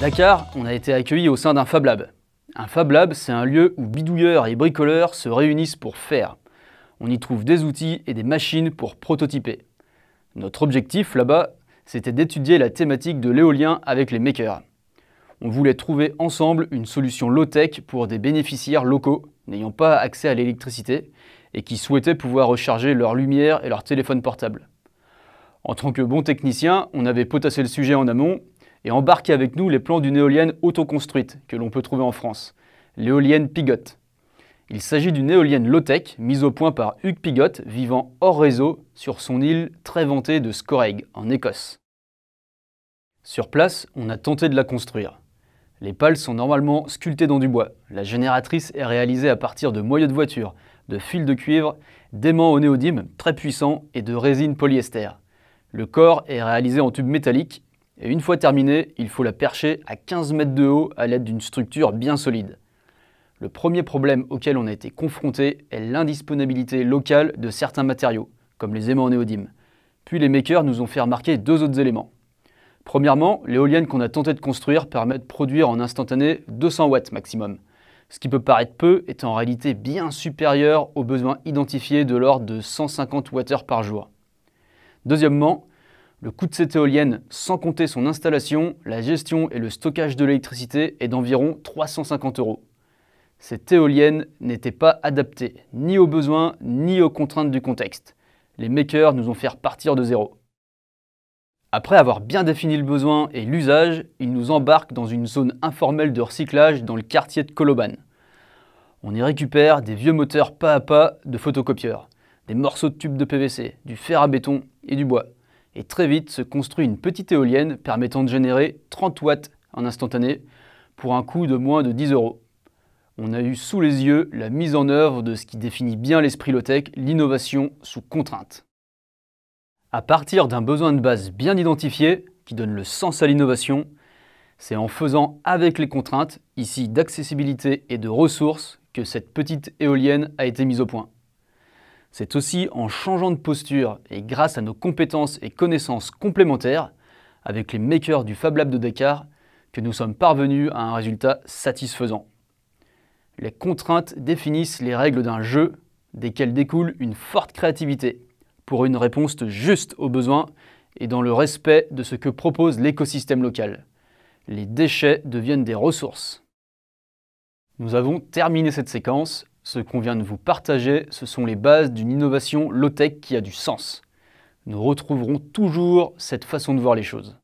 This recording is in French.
Dakar, on a été accueillis au sein d'un Fab Lab. Un Fab Lab, c'est un lieu où bidouilleurs et bricoleurs se réunissent pour faire. On y trouve des outils et des machines pour prototyper. Notre objectif là-bas, c'était d'étudier la thématique de l'éolien avec les makers. On voulait trouver ensemble une solution low-tech pour des bénéficiaires locaux n'ayant pas accès à l'électricité et qui souhaitaient pouvoir recharger leur lumière et leur téléphone portable. En tant que bon technicien, on avait potassé le sujet en amont et embarquer avec nous les plans d'une éolienne autoconstruite que l'on peut trouver en France, l'éolienne Pigotte. Il s'agit d'une éolienne low-tech mise au point par Hugues Pigotte, vivant hors réseau sur son île très vantée de Scoreg, en Écosse. Sur place, on a tenté de la construire. Les pales sont normalement sculptées dans du bois. La génératrice est réalisée à partir de moyeux de voiture, de fils de cuivre, d'aimants au néodyme très puissants et de résine polyester. Le corps est réalisé en tube métallique et une fois terminée, il faut la percher à 15 mètres de haut à l'aide d'une structure bien solide. Le premier problème auquel on a été confronté est l'indisponibilité locale de certains matériaux, comme les aimants en néodyme. Puis les makers nous ont fait remarquer deux autres éléments. Premièrement, l'éolienne qu'on a tenté de construire permet de produire en instantané 200 watts maximum. Ce qui peut paraître peu est en réalité bien supérieur aux besoins identifiés de l'ordre de 150 watts par jour. Deuxièmement, le coût de cette éolienne, sans compter son installation, la gestion et le stockage de l'électricité, est d'environ 350 euros. Cette éolienne n'était pas adaptée ni aux besoins ni aux contraintes du contexte. Les makers nous ont fait partir de zéro. Après avoir bien défini le besoin et l'usage, ils nous embarquent dans une zone informelle de recyclage dans le quartier de Koloban. On y récupère des vieux moteurs pas à pas de photocopieurs, des morceaux de tubes de PVC, du fer à béton et du bois. Et très vite se construit une petite éolienne permettant de générer 30 watts en instantané pour un coût de moins de 10 euros. On a eu sous les yeux la mise en œuvre de ce qui définit bien l'esprit low-tech, l'innovation sous contrainte. À partir d'un besoin de base bien identifié, qui donne le sens à l'innovation, c'est en faisant avec les contraintes, ici d'accessibilité et de ressources, que cette petite éolienne a été mise au point. C'est aussi en changeant de posture et grâce à nos compétences et connaissances complémentaires avec les makers du Fab Lab de Dakar que nous sommes parvenus à un résultat satisfaisant. Les contraintes définissent les règles d'un jeu desquelles découle une forte créativité pour une réponse juste aux besoins et dans le respect de ce que propose l'écosystème local. Les déchets deviennent des ressources. Nous avons terminé cette séquence ce qu'on vient de vous partager, ce sont les bases d'une innovation low-tech qui a du sens. Nous retrouverons toujours cette façon de voir les choses.